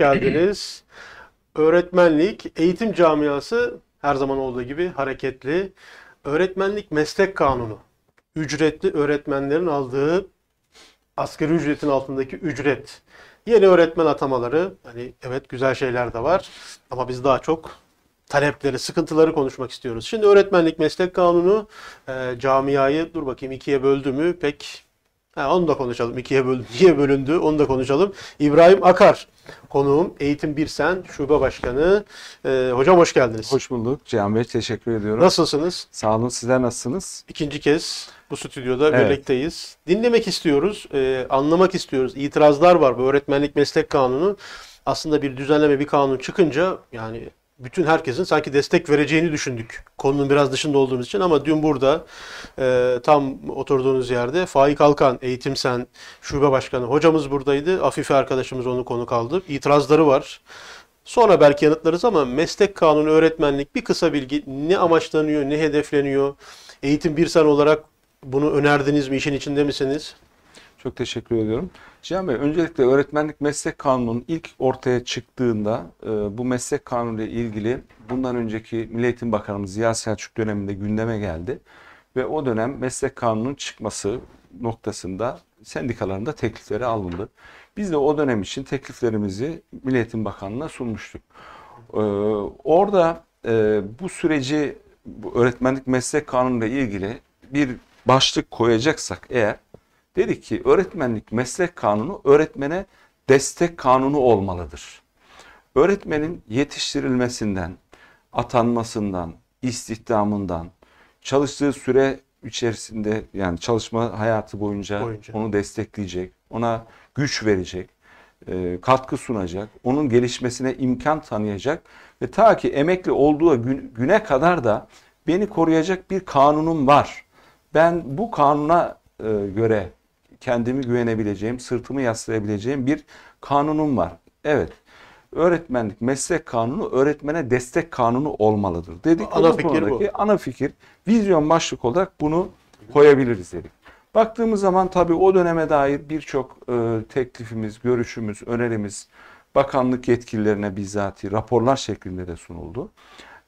geldiniz. Öğretmenlik, eğitim camiası her zaman olduğu gibi hareketli. Öğretmenlik meslek kanunu. Ücretli öğretmenlerin aldığı asgari ücretin altındaki ücret. Yeni öğretmen atamaları, hani evet güzel şeyler de var ama biz daha çok talepleri, sıkıntıları konuşmak istiyoruz. Şimdi öğretmenlik meslek kanunu e, camiayı dur bakayım ikiye böldü mü pek Ha, onu da konuşalım. ikiye böl niye bölündü onu da konuşalım. İbrahim Akar Konuğum Eğitim Birsen Şube Başkanı. E, hocam hoş geldiniz. Hoş bulduk Cihan Bey. Teşekkür ediyorum. Nasılsınız? Sağ olun. Sizler nasılsınız? İkinci kez bu stüdyoda evet. birlikteyiz. Dinlemek istiyoruz, e, anlamak istiyoruz. İtirazlar var bu öğretmenlik meslek kanunu. Aslında bir düzenleme, bir kanun çıkınca yani bütün herkesin sanki destek vereceğini düşündük. Konunun biraz dışında olduğumuz için ama dün burada e, tam oturduğunuz yerde Faik Alkan, Eğitim Sen Şube Başkanı hocamız buradaydı. Afife arkadaşımız onu konu kaldı. İtirazları var. Sonra belki yanıtlarız ama meslek kanunu, öğretmenlik bir kısa bilgi ne amaçlanıyor, ne hedefleniyor? Eğitim bir sen olarak bunu önerdiniz mi, işin içinde misiniz? Çok teşekkür ediyorum. Cihan Bey öncelikle öğretmenlik meslek kanunun ilk ortaya çıktığında e, bu meslek kanunu ile ilgili bundan önceki Milli Eğitim Bakanımız Ziya Selçuk döneminde gündeme geldi. Ve o dönem meslek kanunun çıkması noktasında sendikaların da teklifleri alındı. Biz de o dönem için tekliflerimizi Milli Eğitim Bakanlığı'na sunmuştuk. Ee, orada e, bu süreci bu öğretmenlik meslek kanunu ile ilgili bir başlık koyacaksak eğer Dedi ki öğretmenlik meslek kanunu öğretmene destek kanunu olmalıdır. Öğretmenin yetiştirilmesinden, atanmasından, istihdamından, çalıştığı süre içerisinde yani çalışma hayatı boyunca, boyunca. onu destekleyecek, ona güç verecek, e, katkı sunacak, onun gelişmesine imkan tanıyacak ve ta ki emekli olduğu güne kadar da beni koruyacak bir kanunum var. Ben bu kanuna e, göre kendimi güvenebileceğim, sırtımı yaslayabileceğim bir kanunum var. Evet. Öğretmenlik meslek kanunu öğretmene destek kanunu olmalıdır dedik. Ana fikir bu. Ana fikir, vizyon başlık olarak bunu koyabiliriz dedik. Baktığımız zaman tabii o döneme dair birçok e, teklifimiz, görüşümüz, önerimiz bakanlık yetkililerine bizzati raporlar şeklinde de sunuldu.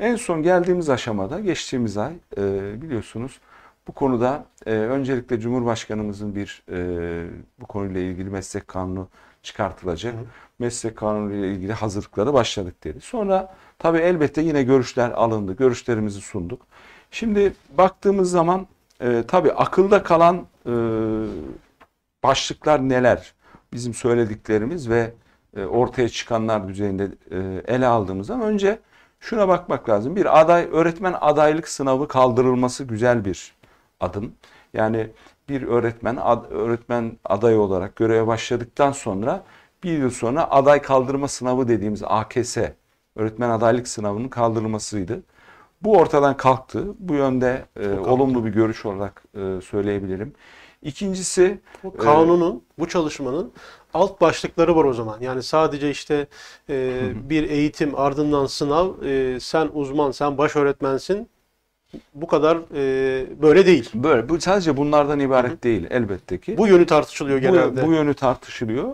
En son geldiğimiz aşamada geçtiğimiz ay e, biliyorsunuz bu konuda e, öncelikle Cumhurbaşkanımızın bir e, bu konuyla ilgili meslek kanunu çıkartılacak. Hı hı. Meslek kanunu ile ilgili hazırlıkları başladık dedi. Sonra tabii elbette yine görüşler alındı. Görüşlerimizi sunduk. Şimdi baktığımız zaman e, tabii akılda kalan e, başlıklar neler? Bizim söylediklerimiz ve e, ortaya çıkanlar düzeyinde e, ele aldığımız zaman önce şuna bakmak lazım. Bir aday öğretmen adaylık sınavı kaldırılması güzel bir adım. Yani bir öğretmen ad, öğretmen adayı olarak göreve başladıktan sonra bir yıl sonra aday kaldırma sınavı dediğimiz AKS öğretmen adaylık sınavının kaldırılmasıydı. Bu ortadan kalktı. Bu yönde e, kalktı. olumlu bir görüş olarak e, söyleyebilirim. İkincisi bu e, kanunun, e, bu çalışmanın alt başlıkları var o zaman. Yani sadece işte e, bir eğitim ardından sınav, e, sen uzman, sen baş öğretmensin bu kadar e, böyle değil. Böyle bu sadece bunlardan ibaret Hı. değil elbette ki. Bu yönü tartışılıyor genelde. Bu, yönü tartışılıyor.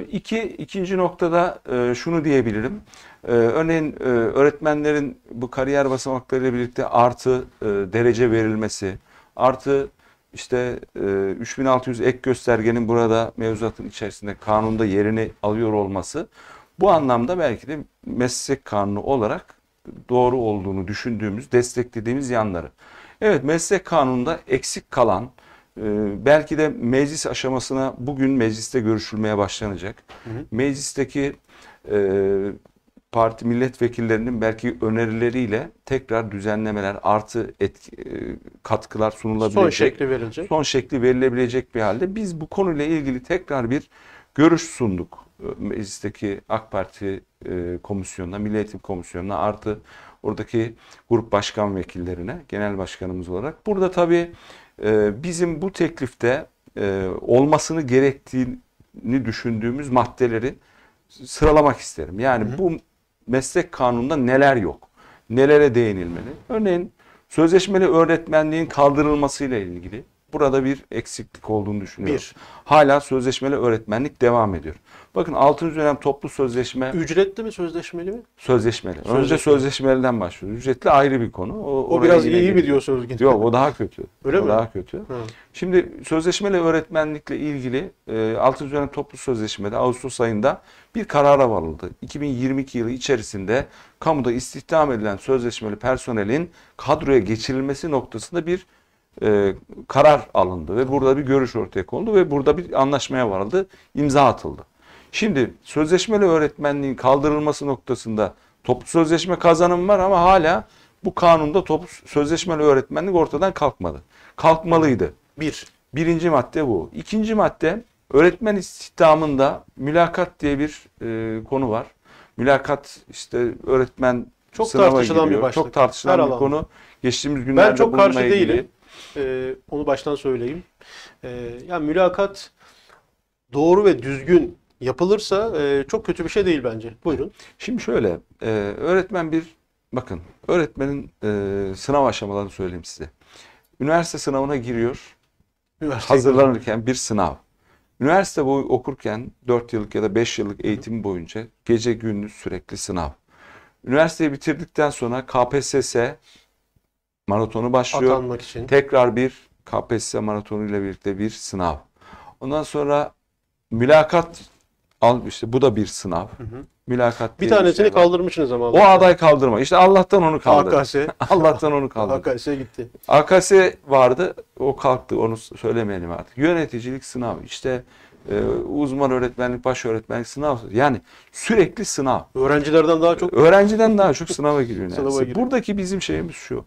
E, iki ikinci noktada e, şunu diyebilirim. E, örneğin e, öğretmenlerin bu kariyer basamaklarıyla birlikte artı e, derece verilmesi, artı işte e, 3600 ek göstergenin burada mevzuatın içerisinde kanunda yerini alıyor olması bu anlamda belki de meslek kanunu olarak doğru olduğunu düşündüğümüz, desteklediğimiz yanları. Evet meslek kanununda eksik kalan e, belki de meclis aşamasına bugün mecliste görüşülmeye başlanacak. Hı hı. Meclisteki e, parti milletvekillerinin belki önerileriyle tekrar düzenlemeler artı etki, e, katkılar sunulabilecek. Son şekli verilecek. Son şekli verilebilecek bir halde biz bu konuyla ilgili tekrar bir görüş sunduk meclisteki AK Parti e, komisyonuna, Milli Eğitim Komisyonu'na artı oradaki grup başkan vekillerine, genel başkanımız olarak. Burada tabii e, bizim bu teklifte e, olmasını gerektiğini düşündüğümüz maddeleri sıralamak isterim. Yani hı hı. bu meslek kanununda neler yok, nelere değinilmeli. Örneğin sözleşmeli öğretmenliğin kaldırılmasıyla ilgili Burada bir eksiklik olduğunu düşünüyorum. Bir. Hala sözleşmeli öğretmenlik devam ediyor. Bakın 6. dönem toplu sözleşme. Ücretli mi sözleşmeli mi? Sözleşmeli. sözleşmeli. Önce sözleşmeliden başlıyoruz. Ücretli ayrı bir konu. O, o biraz iyi mi diyor Gidip. Yok o daha kötü. Öyle o mi? daha kötü. Hı. Şimdi sözleşmeli öğretmenlikle ilgili 6. E, dönem toplu sözleşmede Ağustos ayında bir karara varıldı. 2022 yılı içerisinde kamuda istihdam edilen sözleşmeli personelin kadroya geçirilmesi noktasında bir e, karar alındı ve burada bir görüş ortaya kondu ve burada bir anlaşmaya varıldı, imza atıldı. Şimdi sözleşmeli öğretmenliğin kaldırılması noktasında toplu sözleşme kazanım var ama hala bu kanunda toplu sözleşmeli öğretmenlik ortadan kalkmadı. Kalkmalıydı. Bir. Birinci madde bu. İkinci madde öğretmen istihdamında mülakat diye bir e, konu var. Mülakat işte öğretmen çok tartışılan giriyor. bir başlık. Çok tartışılan Her bir alanda. konu. Geçtiğimiz günlerde ben çok karşı değilim. Ee, onu baştan söyleyeyim. Ee, yani mülakat doğru ve düzgün yapılırsa e, çok kötü bir şey değil bence. Buyurun. Şimdi şöyle, e, öğretmen bir, bakın öğretmenin e, sınav aşamalarını söyleyeyim size. Üniversite sınavına giriyor, Üniversite hazırlanırken bir sınav. Üniversite boyu okurken 4 yıllık ya da 5 yıllık eğitim boyunca gece gündüz sürekli sınav. Üniversiteyi bitirdikten sonra KPSS maratonu başlıyor. Atanmak için. Tekrar bir KPSS ile birlikte bir sınav. Ondan sonra mülakat al işte bu da bir sınav. Hı hı. Mülakat bir tanesini şey kaldırmışsınız ama. O aday kaldırma. İşte Allah'tan onu kaldırdı. AKS. Allah'tan onu kaldırdı. AKS gitti. AKS vardı. O kalktı. Onu söylemeyelim artık. Yöneticilik sınavı. İşte e, uzman öğretmenlik, baş öğretmenlik sınav. Yani sürekli sınav. Öğrencilerden daha çok. Öğrenciden daha çok sınava giriyor. sınava giriyor. Buradaki bizim şeyimiz şu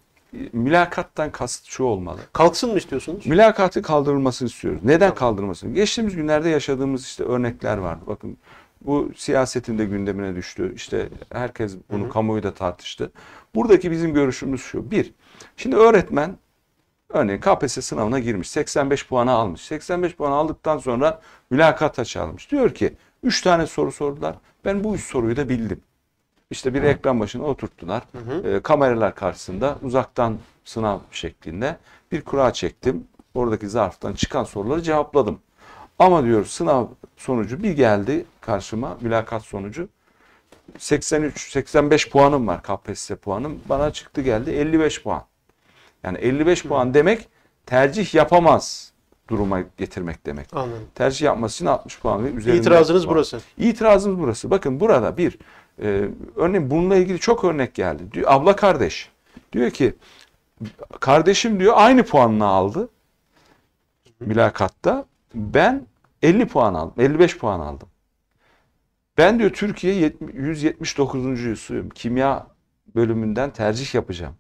mülakattan kast şu olmalı. Kalksın mı istiyorsunuz? Mülakatı kaldırılmasını istiyoruz. Neden tamam. kaldırılmasını? Geçtiğimiz günlerde yaşadığımız işte örnekler var. Bakın bu siyasetin de gündemine düştü. İşte herkes bunu Hı-hı. kamuoyu da tartıştı. Buradaki bizim görüşümüz şu. Bir, şimdi öğretmen örneğin KPSS sınavına girmiş. 85 puanı almış. 85 puan aldıktan sonra mülakata çağrılmış. Diyor ki 3 tane soru sordular. Ben bu 3 soruyu da bildim. İşte bir ekran başına oturttular. Hı hı. E, kameralar karşısında uzaktan sınav şeklinde bir kura çektim. Oradaki zarftan çıkan soruları cevapladım. Ama diyor sınav sonucu bir geldi karşıma mülakat sonucu. 83 85 puanım var KPSS puanım. Bana çıktı geldi 55 puan. Yani 55 hı. puan demek tercih yapamaz duruma getirmek demek. Anladım. Tercih yapması için 60 puan ve üzerinde. İtirazınız puan. burası. İtirazımız burası. Bakın burada bir ee, örneğin bununla ilgili çok örnek geldi. Diyor, abla kardeş. Diyor ki kardeşim diyor aynı puanla aldı mülakatta. Ben 50 puan aldım. 55 puan aldım. Ben diyor Türkiye 179. 179.suyum. Kimya bölümünden tercih yapacağım.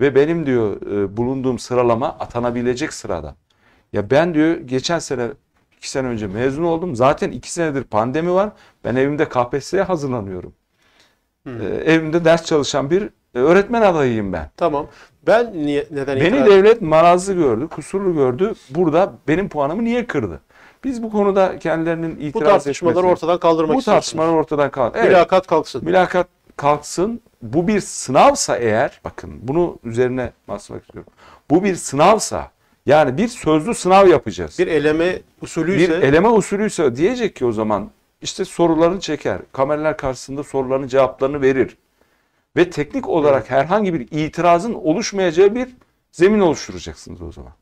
Ve benim diyor e, bulunduğum sıralama atanabilecek sırada. Ya ben diyor geçen sene iki sene önce mezun oldum. Zaten iki senedir pandemi var. Ben evimde KPSS'ye hazırlanıyorum. Hı. Ee, evimde ders çalışan bir e, öğretmen adayıyım ben. Tamam. Ben niye, neden Beni itiraz... devlet marazlı gördü, kusurlu gördü. Burada benim puanımı niye kırdı? Biz bu konuda kendilerinin itiraz Bu tartışmaları etmesini, ortadan kaldırmak istiyoruz. Bu tartışmaları ortadan kaldır. Evet, mülakat kalksın. Mülakat kalksın. Bu bir sınavsa eğer, bakın bunu üzerine basmak istiyorum. Bu bir sınavsa, yani bir sözlü sınav yapacağız. Bir eleme usulüyse. Bir eleme usulüyse diyecek ki o zaman işte sorularını çeker. Kameralar karşısında soruların cevaplarını verir. Ve teknik olarak herhangi bir itirazın oluşmayacağı bir zemin oluşturacaksınız o zaman.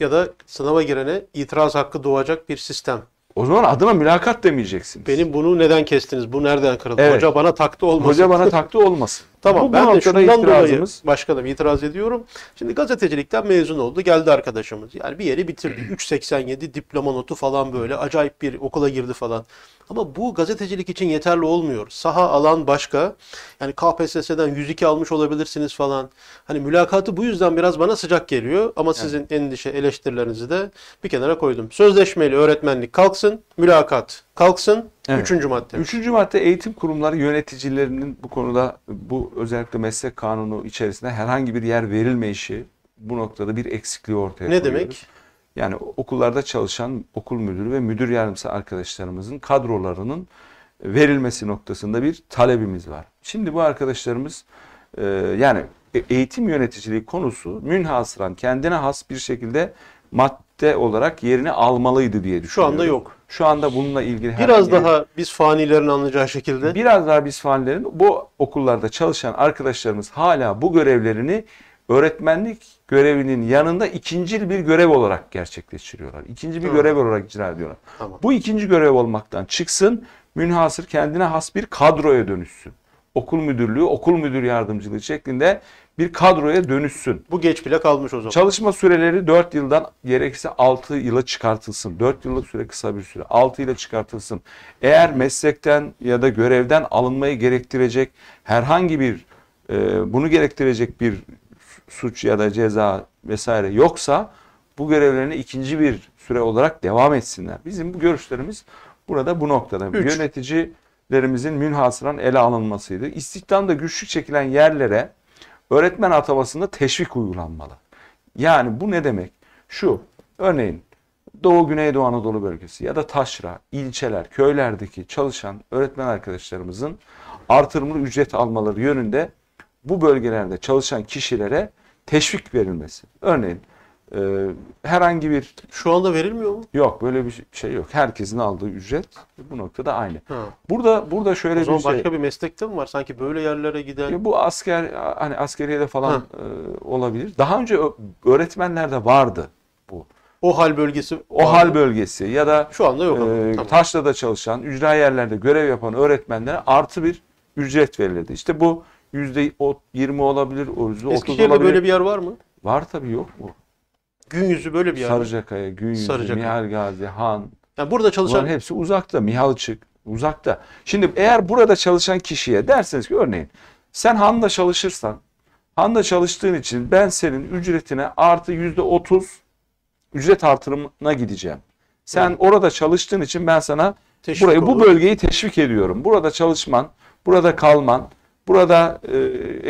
Ya da sınava girene itiraz hakkı doğacak bir sistem. O zaman adına mülakat demeyeceksiniz. Benim bunu neden kestiniz? Bu nereden kırıldı? Evet. Hoca bana taktı olmasın. Hoca bana taktı olmasın. Tamam bu, ben bu de şundan itirazımız... dolayı başkanım itiraz ediyorum. Şimdi gazetecilikten mezun oldu geldi arkadaşımız. Yani bir yeri bitirdi. 3.87 diploma notu falan böyle acayip bir okula girdi falan. Ama bu gazetecilik için yeterli olmuyor. Saha alan başka. Yani KPSS'den 102 almış olabilirsiniz falan. Hani mülakatı bu yüzden biraz bana sıcak geliyor. Ama sizin evet. endişe eleştirilerinizi de bir kenara koydum. Sözleşmeli öğretmenlik kalksın, mülakat kalksın, Evet. Üçüncü madde. Üçüncü madde eğitim kurumları yöneticilerinin bu konuda bu özellikle meslek kanunu içerisinde herhangi bir yer verilmeyişi bu noktada bir eksikliği ortaya koyuyoruz. Ne demek? Yani okullarda çalışan okul müdürü ve müdür yardımcısı arkadaşlarımızın kadrolarının verilmesi noktasında bir talebimiz var. Şimdi bu arkadaşlarımız e, yani e, eğitim yöneticiliği konusu münhasıran kendine has bir şekilde madde olarak yerini almalıydı diye düşünüyorum. Şu anda yok. Şu anda bununla ilgili biraz ilgili, daha biz fanilerin anlayacağı şekilde biraz daha biz fanilerin bu okullarda çalışan arkadaşlarımız hala bu görevlerini öğretmenlik görevinin yanında ikinci bir görev olarak gerçekleştiriyorlar. İkinci bir tamam. görev olarak icra ediyorlar. Tamam. Bu ikinci görev olmaktan çıksın, münhasır kendine has bir kadroya dönüşsün. Okul müdürlüğü, okul müdür yardımcılığı şeklinde bir kadroya dönüşsün. Bu geç bile kalmış o zaman. Çalışma süreleri 4 yıldan gerekirse 6 yıla çıkartılsın. 4 yıllık süre kısa bir süre. 6 yıla çıkartılsın. Eğer meslekten ya da görevden alınmayı gerektirecek herhangi bir e, bunu gerektirecek bir suç ya da ceza vesaire yoksa bu görevlerine ikinci bir süre olarak devam etsinler. Bizim bu görüşlerimiz burada bu noktada. Üç. Yöneticilerimizin münhasıran ele alınmasıydı. İstihdamda güçlük çekilen yerlere Öğretmen atamasında teşvik uygulanmalı. Yani bu ne demek? Şu, örneğin Doğu Güneydoğu Anadolu bölgesi ya da taşra, ilçeler, köylerdeki çalışan öğretmen arkadaşlarımızın artırımlı ücret almaları yönünde bu bölgelerde çalışan kişilere teşvik verilmesi. Örneğin ee, herhangi bir... Şu anda verilmiyor mu? Yok böyle bir şey yok. Herkesin aldığı ücret bu noktada aynı. Ha. Burada burada şöyle bir şey... başka bir meslekte mi var? Sanki böyle yerlere giden... Ya bu asker hani askeriye de falan e, olabilir. Daha önce öğretmenlerde vardı bu. O hal bölgesi. O vardı. hal bölgesi ya da şu anda yok. E, tamam. Taşla'da çalışan, ücra yerlerde görev yapan öğretmenlere artı bir ücret verildi. İşte bu yüzde 20 olabilir, yüzde 30 olabilir. Eskişehir'de böyle bir yer var mı? Var tabii yok mu? Gün yüzü böyle bir yer. Sarıcakaya, gün yüzü, Sarıcakaya. Mihal Gazi, Han. Yani burada çalışan... Bunların hepsi uzakta. Mihalçık uzakta. Şimdi eğer burada çalışan kişiye derseniz ki örneğin sen Han'da çalışırsan Han'da çalıştığın için ben senin ücretine artı yüzde otuz ücret artırımına gideceğim. Sen evet. orada çalıştığın için ben sana teşvik burayı, olur. bu bölgeyi teşvik ediyorum. Burada çalışman, burada kalman, burada e,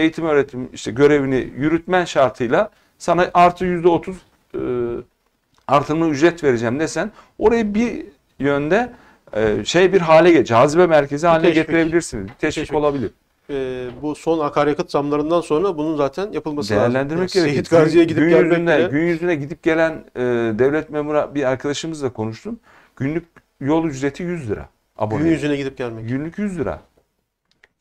eğitim öğretim işte görevini yürütmen şartıyla sana artı yüzde otuz e, ücret vereceğim desen orayı bir yönde e, şey bir hale cazibe merkezi haline teşvik. getirebilirsiniz. Bir teşvik, teşvik olabilir. E, bu son akaryakıt zamlarından sonra bunun zaten yapılması Değerlendirmek lazım. Yani gerekiyor. Seyit Gazi'ye gidip gün yüzüne, gün yüzüne gidip gelen e, devlet memuru bir arkadaşımızla konuştum. Günlük yol ücreti 100 lira. Abone. Gün yüzüne gidip gelmek. Günlük 100 lira.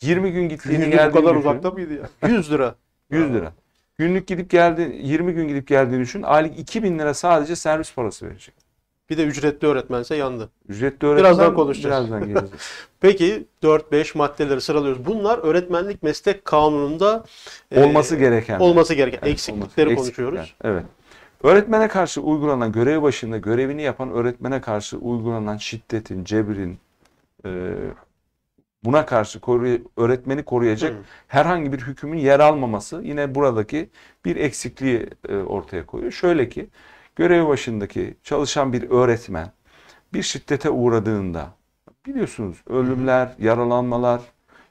20 gün gittiğini geldiğini bu kadar uzakta mıydı ya? 100 lira. 100 lira. Günlük gidip geldi 20 gün gidip geldiğini düşün. Aylık 2000 lira sadece servis parası verecek. Bir de ücretli öğretmense yandı. Ücretli öğretmen birazdan konuşacağız. Birazdan geleceğiz. Peki 4-5 maddeleri sıralıyoruz. Bunlar öğretmenlik meslek kanununda e, olması e, gereken olması gereken evet, eksiklikleri olması, konuşuyoruz. Eksiklikler, evet. Öğretmene karşı uygulanan görev başında görevini yapan öğretmene karşı uygulanan şiddetin, cebrin, e, buna karşı koru, öğretmeni koruyacak Hı. Hmm. herhangi bir hükmün yer almaması yine buradaki bir eksikliği e, ortaya koyuyor. Şöyle ki görev başındaki çalışan bir öğretmen bir şiddete uğradığında biliyorsunuz ölümler, Hı. yaralanmalar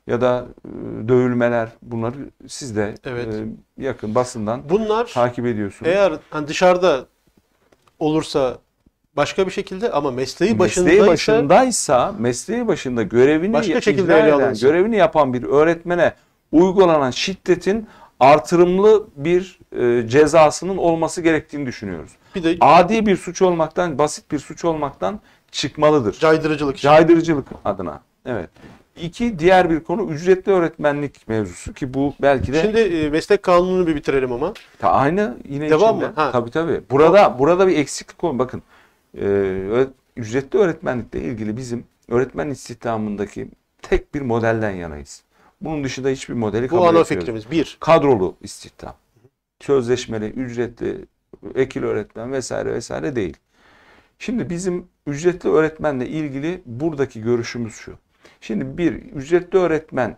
ya da e, dövülmeler bunları siz de evet. E, yakın basından Bunlar, takip ediyorsunuz. Eğer hani dışarıda olursa başka bir şekilde ama mesleği başındaysa mesleği başındaysa mesleği başında görevini başka şekilde ele eden, görevini yapan bir öğretmene uygulanan şiddetin artırımlı bir e, cezasının olması gerektiğini düşünüyoruz. Bir de adi bir suç olmaktan, basit bir suç olmaktan çıkmalıdır. Caydırıcılık. Için. Caydırıcılık adına. Evet. İki diğer bir konu ücretli öğretmenlik mevzusu ki bu belki de Şimdi e, meslek kanununu bir bitirelim ama. Ta aynı yine Devam içinde. mı? Ha. Tabii tabii. Burada tamam. burada bir eksiklik var. Bakın e, ücretli öğretmenlikle ilgili bizim öğretmen istihdamındaki tek bir modelden yanayız. Bunun dışında hiçbir modeli kabul etmiyoruz. Bu ana fikrimiz bir. Kadrolu istihdam. Sözleşmeli, ücretli, ekil öğretmen vesaire vesaire değil. Şimdi bizim ücretli öğretmenle ilgili buradaki görüşümüz şu. Şimdi bir ücretli öğretmen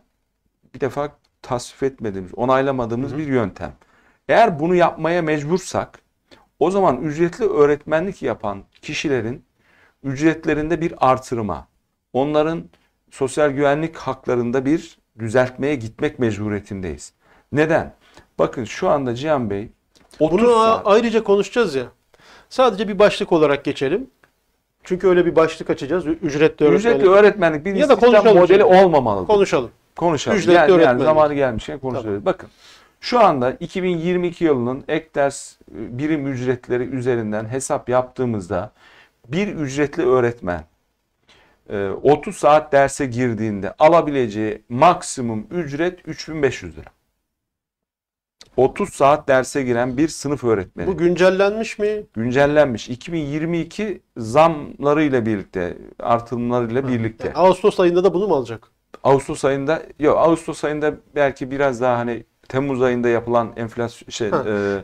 bir defa tasvip etmediğimiz, onaylamadığımız Hı-hı. bir yöntem. Eğer bunu yapmaya mecbursak o zaman ücretli öğretmenlik yapan kişilerin ücretlerinde bir artırma, onların sosyal güvenlik haklarında bir düzeltmeye gitmek mecburiyetindeyiz. Neden? Bakın şu anda Cihan Bey 30 Bunu saat... ayrıca konuşacağız ya. Sadece bir başlık olarak geçelim. Çünkü öyle bir başlık açacağız. Ücretli öğretmenlik. Ücretli öğretmenlik bir ya da konuşalım modeli olmamalı. Konuşalım. Konuşalım. Ücretli yani, öğretmenlik. Yani zamanı gelmişken konuşalım. Tamam. Bakın şu anda 2022 yılının ek ders e, birim ücretleri üzerinden hesap yaptığımızda bir ücretli öğretmen 30 e, saat derse girdiğinde alabileceği maksimum ücret 3500 lira. 30 saat derse giren bir sınıf öğretmeni. Bu güncellenmiş mi? Güncellenmiş. 2022 zamlarıyla birlikte, artırımlarıyla ha. birlikte. Ağustos ayında da bunu mu alacak? Ağustos ayında yok Ağustos ayında belki biraz daha hani Temmuz ayında yapılan enflasyon şey e,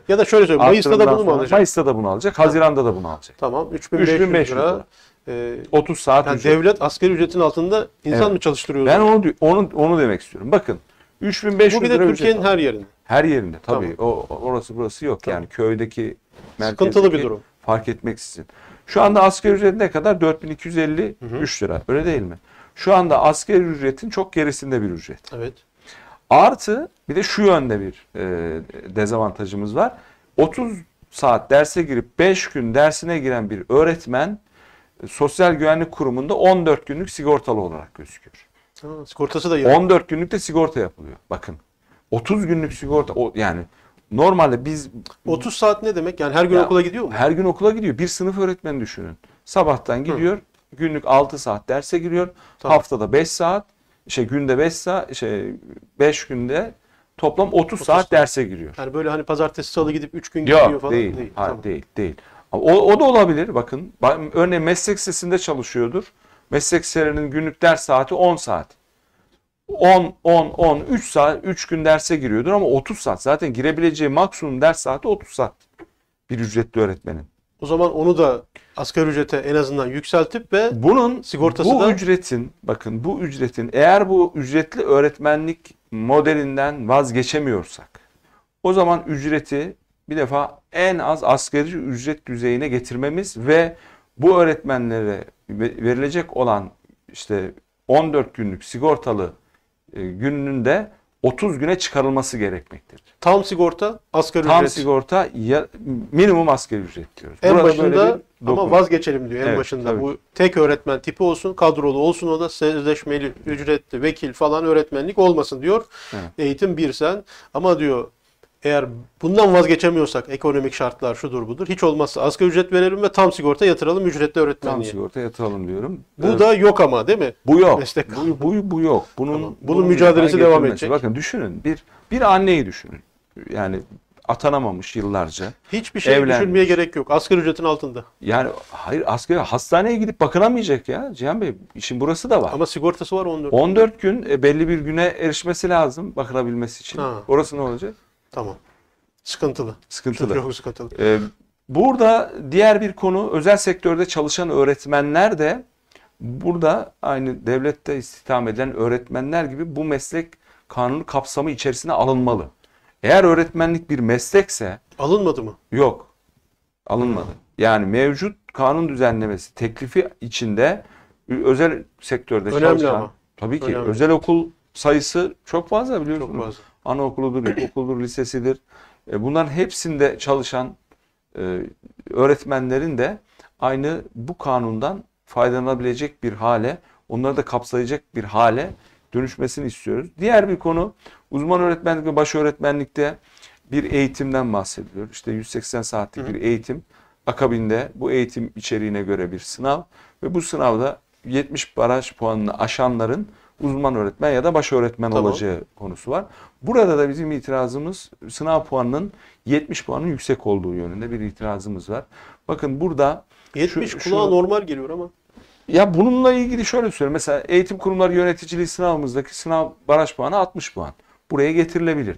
ya da şöyle söyleyeyim Mayıs'ta da bunu mu alacak? Mayıs'ta da bunu alacak. Haziran'da da bunu alacak. Tamam 3500, 3500 lira. lira. E, 30 saat yani ücret. devlet asgari ücretin altında insan evet. mı çalıştırıyor? Ben onu onu onu demek istiyorum. Bakın 3500 Bu bir de Türkiye'nin her yerinde. Her yerinde tabii. Tamam. O orası burası yok tamam. yani köydeki sıkıntılı bir durum. Fark etmeksizin. Şu anda asgari ücret ne kadar? 4.250 4253 lira. Öyle değil mi? Şu anda asgari ücretin çok gerisinde bir ücret. Evet. Artı bir de şu yönde bir e, dezavantajımız var. 30 saat derse girip 5 gün dersine giren bir öğretmen e, Sosyal Güvenlik Kurumu'nda 14 günlük sigortalı olarak gözüküyor. Ha, sigortası da yok. 14 günlük de sigorta yapılıyor. Bakın 30 günlük sigorta o, yani normalde biz 30 saat ne demek? Yani her gün ya, okula gidiyor mu? Her gün okula gidiyor. Bir sınıf öğretmeni düşünün. Sabahtan gidiyor. Hı. Günlük 6 saat derse giriyor. Tamam. Haftada 5 saat şey günde 5 saat şey 5 günde toplam 30, 30 saat, derse giriyor. Yani böyle hani pazartesi salı gidip 3 gün giriyor falan değil. Değil, ha, tamam. değil, değil. O, o da olabilir bakın. Örneğin meslek sesinde çalışıyordur. Meslek liselerinin günlük ders saati 10 saat. 10, 10, 10, 3 saat, 3 gün derse giriyordur ama 30 saat. Zaten girebileceği maksimum ders saati 30 saat bir ücretli öğretmenin. O zaman onu da asgari ücrete en azından yükseltip ve bunun sigortası bu da... Bu ücretin bakın bu ücretin eğer bu ücretli öğretmenlik modelinden vazgeçemiyorsak o zaman ücreti bir defa en az asgari ücret düzeyine getirmemiz ve bu öğretmenlere verilecek olan işte 14 günlük sigortalı e, gününün de 30 güne çıkarılması gerekmektedir. Tam sigorta, asgari Tam ücret. sigorta ya, minimum asgari ücret diyoruz. En Burada başında ama vazgeçelim diyor en evet, başında. Tabii. Bu tek öğretmen tipi olsun, kadrolu olsun o da sözleşmeli, ücretli, vekil falan öğretmenlik olmasın diyor. Evet. Eğitim bir sen ama diyor eğer bundan vazgeçemiyorsak ekonomik şartlar şudur budur. Hiç olmazsa asgari ücret verelim ve tam sigorta yatıralım ücretli öğretmen Tam sigorta yatıralım diyorum. Bu Evet. da yok ama değil mi? Bu yok. Meslek Bu, bu, bu yok. Bunun, Tamam. Bunun mücadelesi devam edecek. Bakın düşünün bir bir anneyi düşünün. Yani atanamamış yıllarca. Hiçbir şey Evlenmiş. düşünmeye gerek yok. Asgari ücretin altında. Yani hayır askeri hastaneye gidip bakınamayacak ya Cihan Bey. işin burası da var. Ama sigortası var 14. 14 gün e, belli bir güne erişmesi lazım bakılabilmesi için. Ha. Orası ne olacak? Tamam. Sıkıntılı. Sıkıntılı. Çok sıkıntılı. Ee, burada diğer bir konu özel sektörde çalışan öğretmenler de burada aynı devlette istihdam edilen öğretmenler gibi bu meslek kanunu kapsamı içerisine alınmalı. Eğer öğretmenlik bir meslekse alınmadı mı? Yok. Alınmadı. Yani mevcut kanun düzenlemesi teklifi içinde özel sektörde Önemli çalışan ama. tabii ki Önemli. özel okul sayısı çok fazla biliyorsunuz. Çok fazla anaokuludur, ilkokuldur, lisesidir. E, bunların hepsinde çalışan e, öğretmenlerin de aynı bu kanundan faydalanabilecek bir hale, onları da kapsayacak bir hale dönüşmesini istiyoruz. Diğer bir konu uzman öğretmenlik ve baş öğretmenlikte bir eğitimden bahsediliyor. İşte 180 saatlik bir eğitim. Akabinde bu eğitim içeriğine göre bir sınav ve bu sınavda 70 baraj puanını aşanların uzman öğretmen ya da baş öğretmen tamam. olacağı konusu var. Burada da bizim itirazımız sınav puanının 70 puanın yüksek olduğu yönünde bir itirazımız var. Bakın burada 70 şu, kulağa şu, normal geliyor ama. Ya bununla ilgili şöyle söyleyeyim. Mesela eğitim kurumları yöneticiliği sınavımızdaki sınav baraj puanı 60 puan. Buraya getirilebilir.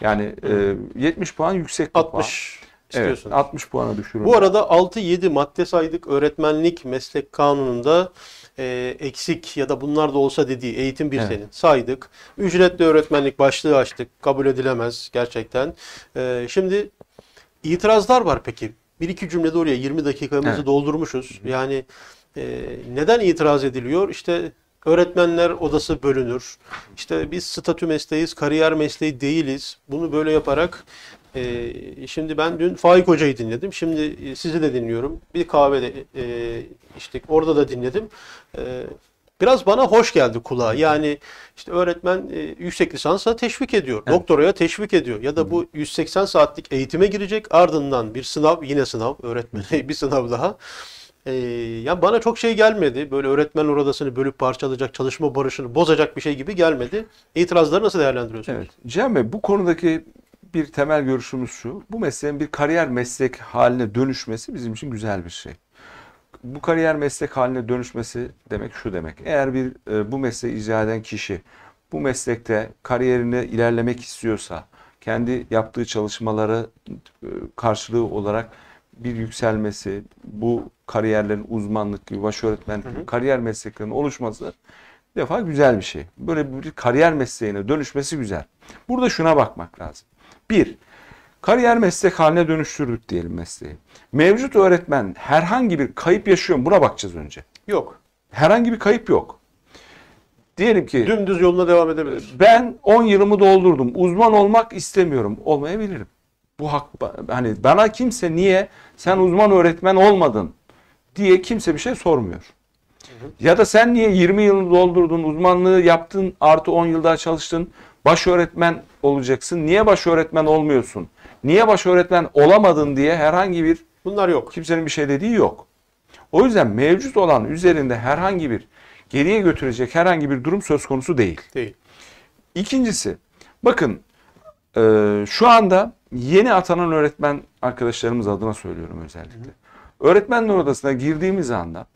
Yani e, 70 puan yüksek 60 puan. Evet, 60 puana düşürülür. Bu arada 6-7 madde saydık öğretmenlik meslek kanununda e, eksik ya da bunlar da olsa dediği eğitim bir evet. senin saydık. Ücretli öğretmenlik başlığı açtık. Kabul edilemez gerçekten. E, şimdi itirazlar var peki. Bir iki cümlede oraya 20 dakikamızı evet. doldurmuşuz. Yani e, neden itiraz ediliyor? İşte Öğretmenler odası bölünür. İşte biz statü mesleğiyiz, kariyer mesleği değiliz. Bunu böyle yaparak e, şimdi ben dün Faik Hoca'yı dinledim. Şimdi e, sizi de dinliyorum. Bir kahvede e, içtik. Orada da dinledim. E, biraz bana hoş geldi kulağa. Yani işte öğretmen e, yüksek lisansa teşvik ediyor. Evet. Doktoraya teşvik ediyor. Ya da bu 180 saatlik eğitime girecek. Ardından bir sınav, yine sınav öğretmene bir sınav daha. E, ee, yani bana çok şey gelmedi. Böyle öğretmen oradasını bölüp parçalayacak, çalışma barışını bozacak bir şey gibi gelmedi. İtirazları nasıl değerlendiriyorsunuz? Evet. Cem Bey bu konudaki bir temel görüşümüz şu. Bu mesleğin bir kariyer meslek haline dönüşmesi bizim için güzel bir şey. Bu kariyer meslek haline dönüşmesi demek şu demek. Eğer bir e, bu mesleği icra eden kişi bu meslekte kariyerini ilerlemek istiyorsa, kendi yaptığı çalışmaları e, karşılığı olarak bir yükselmesi, bu kariyerlerin uzmanlık gibi, baş öğretmen gibi, kariyer mesleklerinin oluşması defa güzel bir şey. Böyle bir kariyer mesleğine dönüşmesi güzel. Burada şuna bakmak lazım. Bir, kariyer meslek haline dönüştürdük diyelim mesleği. Mevcut öğretmen herhangi bir kayıp yaşıyor mu? Buna bakacağız önce. Yok. Herhangi bir kayıp yok. Diyelim ki dümdüz yoluna devam edebilir. Ben 10 yılımı doldurdum. Uzman olmak istemiyorum. Olmayabilirim. Bu hak hani bana kimse niye sen uzman öğretmen olmadın diye kimse bir şey sormuyor. Ya da sen niye 20 yılını doldurdun, uzmanlığı yaptın, artı 10 yılda çalıştın. Baş öğretmen olacaksın. Niye baş öğretmen olmuyorsun? Niye baş öğretmen olamadın diye herhangi bir bunlar yok. Kimsenin bir şey dediği yok. O yüzden mevcut olan üzerinde herhangi bir geriye götürecek herhangi bir durum söz konusu değil. Değil. İkincisi bakın e, şu anda yeni atanan öğretmen arkadaşlarımız adına söylüyorum özellikle. Hı hı. Öğretmenler odasına girdiğimiz anda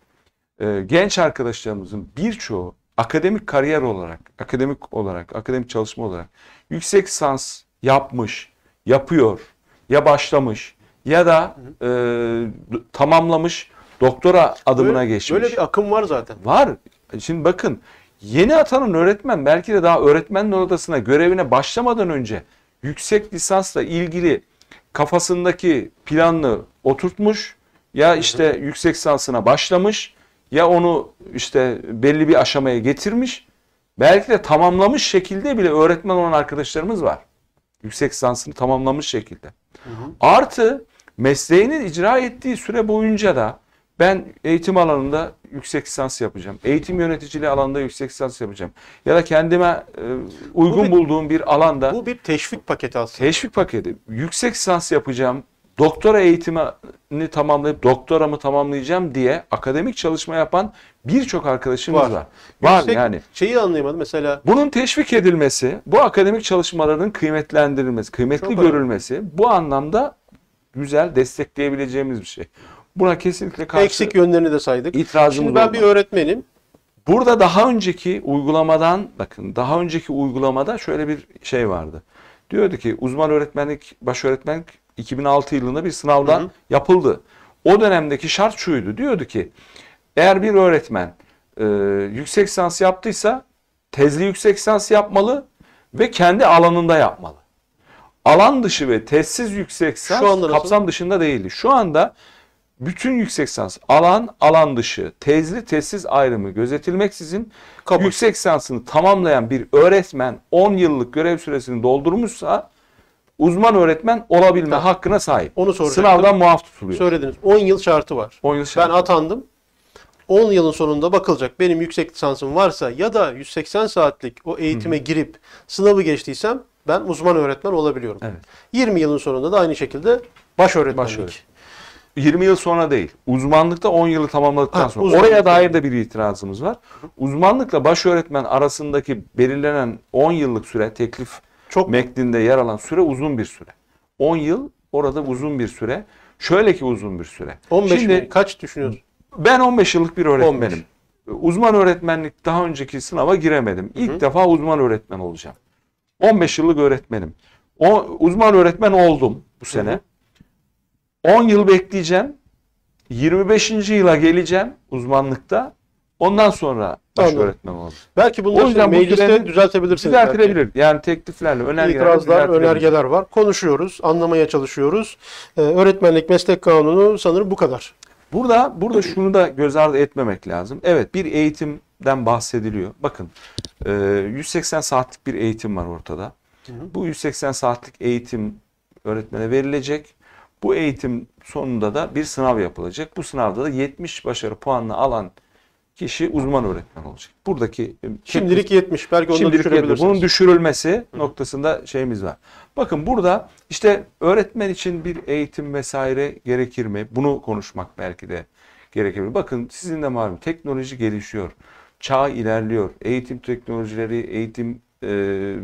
e, genç arkadaşlarımızın birçoğu akademik kariyer olarak, akademik olarak, akademik çalışma olarak yüksek lisans yapmış, yapıyor ya başlamış ya da e, tamamlamış doktora adımına böyle, geçmiş. Böyle bir akım var zaten. Var. Şimdi bakın yeni atanan öğretmen belki de daha öğretmenin odasına görevine başlamadan önce yüksek lisansla ilgili kafasındaki planını oturtmuş ya işte hı hı. yüksek lisansına başlamış ya onu işte belli bir aşamaya getirmiş belki de tamamlamış şekilde bile öğretmen olan arkadaşlarımız var. Yüksek lisansını tamamlamış şekilde. Hı hı. Artı mesleğinin icra ettiği süre boyunca da ben eğitim alanında yüksek lisans yapacağım. Eğitim yöneticiliği alanında yüksek lisans yapacağım. Ya da kendime e, uygun bu bir, bulduğum bir alanda. Bu bir teşvik paketi aslında. Teşvik paketi. Yüksek lisans yapacağım doktora eğitimini tamamlayıp doktoramı tamamlayacağım diye akademik çalışma yapan birçok arkadaşımız var. Var, var Yüksek yani. Şeyi anlayamadım mesela. Bunun teşvik edilmesi, bu akademik çalışmaların kıymetlendirilmesi, kıymetli Çok görülmesi önemli. bu anlamda güzel destekleyebileceğimiz bir şey. Buna kesinlikle karşı eksik yönlerini de saydık. İtirazımız Şimdi ben olmaz. bir öğretmenim. Burada daha önceki uygulamadan bakın daha önceki uygulamada şöyle bir şey vardı. Diyordu ki uzman öğretmenlik, baş öğretmenlik 2006 yılında bir sınavdan hı hı. yapıldı. O dönemdeki şart şuydu. Diyordu ki eğer bir öğretmen e, yüksek lisans yaptıysa tezli yüksek lisans yapmalı ve kendi alanında yapmalı. Alan dışı ve tezsiz yüksek lisans kapsam dışında değildi. Şu anda bütün yüksek lisans alan alan dışı tezli tezsiz ayrımı gözetilmeksizin Kabul. yüksek lisansını tamamlayan bir öğretmen 10 yıllık görev süresini doldurmuşsa uzman öğretmen olabilme tamam. hakkına sahip. Onu soracaktım. Sınavdan muaf tutuluyor. Söylediniz. 10 yıl şartı var. 10 yıl şartı. Ben atandım. 10 yılın sonunda bakılacak benim yüksek lisansım varsa ya da 180 saatlik o eğitime Hı. girip sınavı geçtiysem ben uzman öğretmen olabiliyorum. Evet. 20 yılın sonunda da aynı şekilde baş öğretmenlik. Baş öğretmen. 20 yıl sonra değil. Uzmanlıkta 10 yılı tamamladıktan ha, sonra. Oraya dair de bir itirazımız var. Uzmanlıkla baş öğretmen arasındaki belirlenen 10 yıllık süre teklif çok metninde yer alan süre uzun bir süre. 10 yıl orada uzun bir süre. Şöyle ki uzun bir süre. 15 Şimdi, mi? Kaç düşünüyorsun? Ben 15 yıllık bir öğretmenim. 15. Uzman öğretmenlik daha önceki sınava giremedim. İlk Hı. defa uzman öğretmen olacağım. 15 yıllık öğretmenim. O, uzman öğretmen oldum bu sene. Hı. 10 yıl bekleyeceğim. 25. yıla geleceğim uzmanlıkta. Ondan sonra baş Anladım. öğretmen oldu. Belki bunları yüzden mecliste girenin düzeltebilirsiniz. belki. Yani tekliflerle, önergelerle İtirazlar, önergeler var. Konuşuyoruz, anlamaya çalışıyoruz. Ee, öğretmenlik meslek kanunu sanırım bu kadar. Burada burada şunu da göz ardı etmemek lazım. Evet bir eğitimden bahsediliyor. Bakın 180 e, saatlik bir eğitim var ortada. Bu 180 saatlik eğitim öğretmene verilecek. Bu eğitim sonunda da bir sınav yapılacak. Bu sınavda da 70 başarı puanını alan kişi uzman öğretmen olacak. Buradaki e, şimdilik yetmiş belki ondan düşürebilirsiniz. Bunun düşürülmesi noktasında şeyimiz var. Bakın burada işte öğretmen için bir eğitim vesaire gerekir mi? Bunu konuşmak belki de gerekebilir. Bakın sizin de malum teknoloji gelişiyor. Çağ ilerliyor. Eğitim teknolojileri, eğitim e,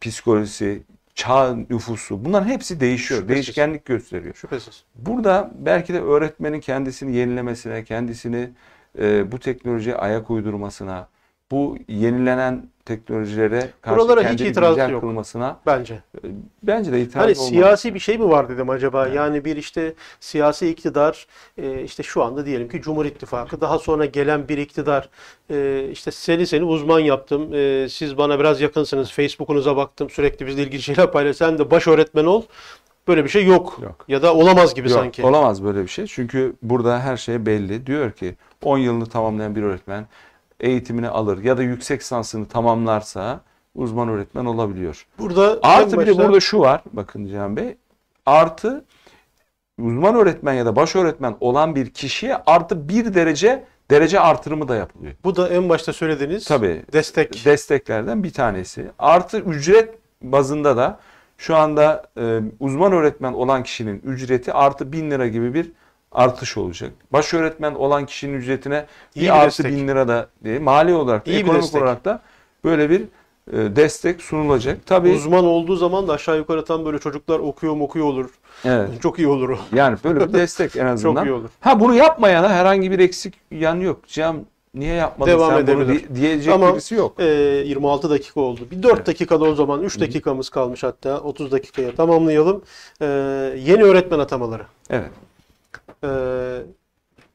psikolojisi, çağ nüfusu bunların hepsi değişiyor. Şüphesiz. Değişkenlik gösteriyor. Şüphesiz. Burada belki de öğretmenin kendisini yenilemesine, kendisini e, bu teknolojiye ayak uydurmasına, bu yenilenen teknolojilere karşı Buralara kendi hiç itiraz yok. kılmasına e, bence. bence de itiraz hani olmalı. siyasi bir şey mi var dedim acaba? Evet. Yani bir işte siyasi iktidar e, işte şu anda diyelim ki Cumhur İttifakı daha sonra gelen bir iktidar e, işte seni seni uzman yaptım. E, siz bana biraz yakınsınız. Facebook'unuza baktım. Sürekli bizle ilgili şeyler paylaş. Sen de baş öğretmen ol. Böyle bir şey yok. yok. Ya da olamaz gibi yok, sanki. Olamaz böyle bir şey. Çünkü burada her şey belli. Diyor ki 10 yılını tamamlayan bir öğretmen eğitimini alır ya da yüksek lisansını tamamlarsa uzman öğretmen olabiliyor. Burada artı bir başta... burada şu var bakın Cihan Bey. Artı uzman öğretmen ya da baş öğretmen olan bir kişiye artı bir derece derece artırımı da yapılıyor. Bu da en başta söylediğiniz Tabii, destek. Desteklerden bir tanesi. Artı ücret bazında da şu anda e, uzman öğretmen olan kişinin ücreti artı bin lira gibi bir artış olacak. Baş öğretmen olan kişinin ücretine bir, bir artı destek. 1000 lira da diye mali olarak İyi ekonomik destek. olarak da böyle bir e, destek sunulacak. Tabii uzman olduğu zaman da aşağı yukarı tam böyle çocuklar okuyor okuyor olur. Evet. Çok iyi olur o. Yani böyle bir destek en azından. Çok iyi olur. Ha bunu yapmayana herhangi bir eksik yan yok. Cem niye yapmadın Devam sen edebilir. bunu diyecek Ama, birisi yok. E, 26 dakika oldu. Bir 4 evet. dakikada o zaman 3 dakikamız kalmış hatta 30 dakikaya tamamlayalım. E, yeni öğretmen atamaları. Evet. E,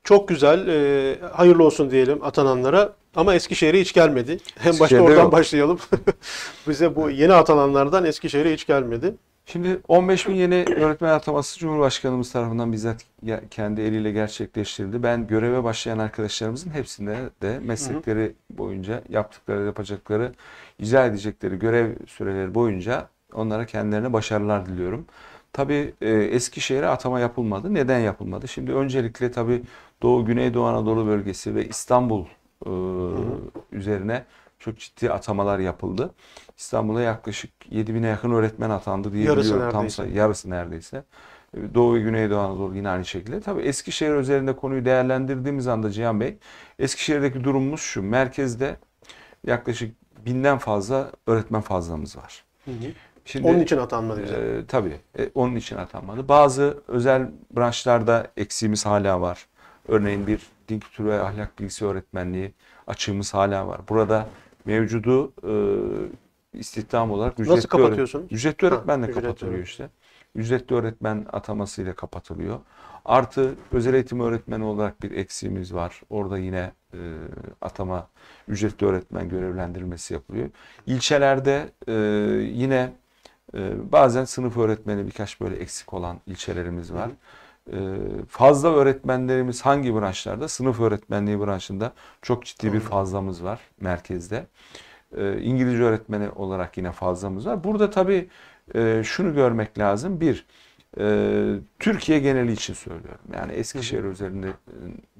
çok güzel. E, hayırlı olsun diyelim atananlara. Ama Eskişehir'e hiç gelmedi. Hem başta oradan yok. başlayalım. Bize bu yeni atananlardan Eskişehir'e hiç gelmedi. Şimdi 15 bin yeni öğretmen ataması Cumhurbaşkanımız tarafından bizzat kendi eliyle gerçekleştirildi. Ben göreve başlayan arkadaşlarımızın hepsinde de meslekleri boyunca yaptıkları, yapacakları, icra edecekleri görev süreleri boyunca onlara kendilerine başarılar diliyorum. Tabii e, Eskişehir'e atama yapılmadı. Neden yapılmadı? Şimdi öncelikle tabii Doğu Güneydoğu Anadolu bölgesi ve İstanbul e, üzerine çok ciddi atamalar yapıldı. İstanbul'a yaklaşık 7000'e yakın öğretmen atandı diye yarısı biliyorum. Neredeyse. Tam yarısı neredeyse. E, Doğu ve Güneydoğu Anadolu yine aynı şekilde. Tabii Eskişehir üzerinde konuyu değerlendirdiğimiz anda Cihan Bey, Eskişehir'deki durumumuz şu. Merkezde yaklaşık binden fazla öğretmen fazlamız var. Hı hı. Şimdi, onun için atanmadı bize. E, tabii. E, onun için atanmadı. Bazı özel branşlarda eksiğimiz hala var. Örneğin bir din kültürü ve ahlak bilgisi öğretmenliği açığımız hala var. Burada mevcudu e, istihdam olarak ücretli Nasıl kapatıyorsunuz? Öğret ücretli öğretmenle ha, kapatılıyor öğretmen. işte. Ücretli öğretmen atamasıyla kapatılıyor. Artı özel eğitim öğretmeni olarak bir eksiğimiz var. Orada yine e, atama ücretli öğretmen görevlendirilmesi yapılıyor. İlçelerde e, yine e, bazen sınıf öğretmeni birkaç böyle eksik olan ilçelerimiz var. Hı hı. Ee, fazla öğretmenlerimiz hangi branşlarda? Sınıf öğretmenliği branşında çok ciddi bir fazlamız var merkezde. Ee, İngilizce öğretmeni olarak yine fazlamız var. Burada tabii e, şunu görmek lazım. Bir, e, Türkiye geneli için söylüyorum. Yani Eskişehir üzerinde e,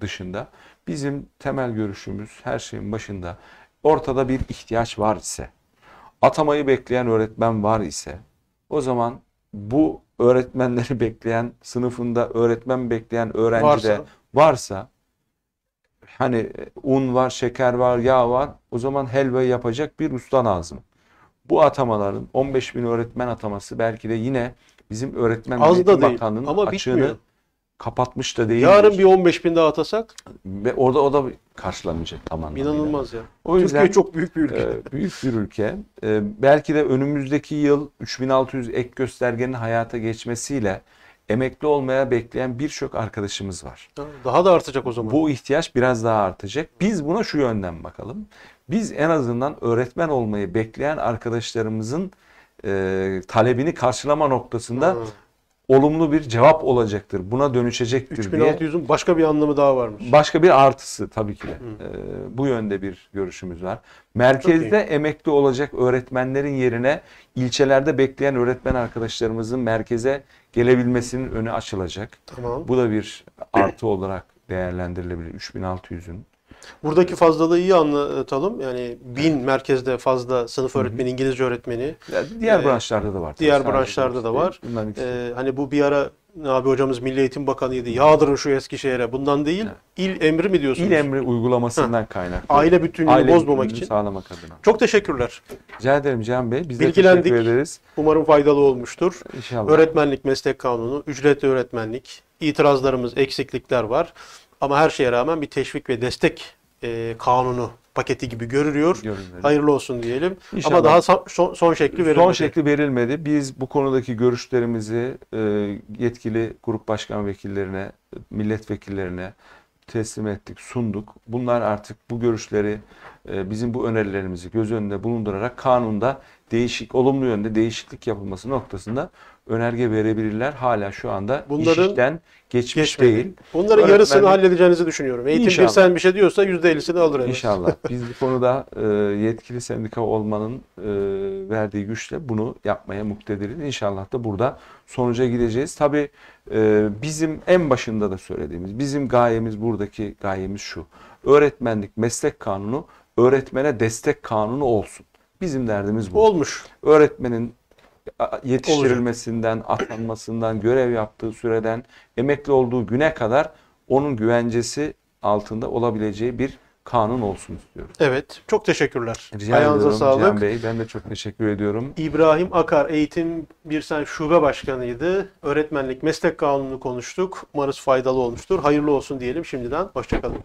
dışında bizim temel görüşümüz her şeyin başında ortada bir ihtiyaç var ise, atamayı bekleyen öğretmen var ise o zaman bu öğretmenleri bekleyen, sınıfında öğretmen bekleyen öğrenci varsa. de varsa hani e, un var, şeker var, yağ var o zaman helva yapacak bir usta lazım. Bu atamaların 15 bin öğretmen ataması belki de yine bizim öğretmen Az da değil, açığını kapatmış da değil. Yarın bir 15 bin daha atasak. Ve orada o da karşılanmayacak tamamen. İnanılmaz ya. O yüzden, Türkiye çok büyük bir ülke. E, büyük bir ülke. E, belki de önümüzdeki yıl 3600 ek göstergenin hayata geçmesiyle emekli olmaya bekleyen birçok arkadaşımız var. Daha da artacak o zaman. Bu ihtiyaç biraz daha artacak. Biz buna şu yönden bakalım. Biz en azından öğretmen olmayı bekleyen arkadaşlarımızın e, talebini karşılama noktasında... Hı olumlu bir cevap olacaktır. Buna dönüşecektir 3600 diye. 3600'ün başka bir anlamı daha varmış. Başka bir artısı tabii ki de. Ee, bu yönde bir görüşümüz var. Merkezde emekli olacak öğretmenlerin yerine ilçelerde bekleyen öğretmen arkadaşlarımızın merkeze gelebilmesinin önü açılacak. Tamam. Bu da bir artı olarak değerlendirilebilir 3600'ün. Buradaki fazlalığı iyi anlatalım. Yani bin merkezde fazla sınıf öğretmeni, İngilizce öğretmeni. Ya, diğer e, branşlarda da var. Diğer branşlarda da var. E, hani bu bir ara abi hocamız Milli Eğitim Bakanı'ydı. Yağdırın şu Eskişehir'e. Bundan değil. Evet. İl emri mi diyorsunuz? İl emri uygulamasından kaynaklı. Aile bütünlüğünü Aile bozmamak için. sağlamak adına. Çok teşekkürler. Rica ederim Can Bey. Biz Bilgilendik. teşekkür ederiz. Umarım faydalı olmuştur. İnşallah. Öğretmenlik meslek kanunu, ücretli öğretmenlik, itirazlarımız, eksiklikler var. Ama her şeye rağmen bir teşvik ve destek e, kanunu paketi gibi görülüyor. Görünmeli. Hayırlı olsun diyelim. İnşallah. Ama daha son, son şekli verilmedi. Son şekli verilmedi. Biz bu konudaki görüşlerimizi e, yetkili grup başkan vekillerine, milletvekillerine teslim ettik, sunduk. Bunlar artık bu görüşleri, e, bizim bu önerilerimizi göz önünde bulundurarak kanunda değişik, olumlu yönde değişiklik yapılması noktasında önerge verebilirler. Hala şu anda Bunların, iş işten geçmiş geçmedi. değil. Bunların Öğretmen... yarısını halledeceğinizi düşünüyorum. Eğitim İnşallah. sen bir şey diyorsa %50'sini alır. Evet. İnşallah. Biz bu konuda e, yetkili sendika olmanın e, verdiği güçle bunu yapmaya muktediriz. İnşallah da burada sonuca gideceğiz. Tabii e, bizim en başında da söylediğimiz, bizim gayemiz buradaki gayemiz şu. Öğretmenlik meslek kanunu öğretmene destek kanunu olsun. Bizim derdimiz bu. Olmuş. Öğretmenin yetiştirilmesinden, Olacak. atanmasından, görev yaptığı süreden emekli olduğu güne kadar onun güvencesi altında olabileceği bir kanun olsun istiyorum. Evet. Çok teşekkürler. Rica Ayağınıza ediyorum sağlık. Cihan Bey. Ben de çok teşekkür ediyorum. İbrahim Akar Eğitim Bir Sen Şube Başkanıydı. Öğretmenlik Meslek Kanunu'nu konuştuk. Umarız faydalı olmuştur. Hayırlı olsun diyelim şimdiden. Hoşçakalın.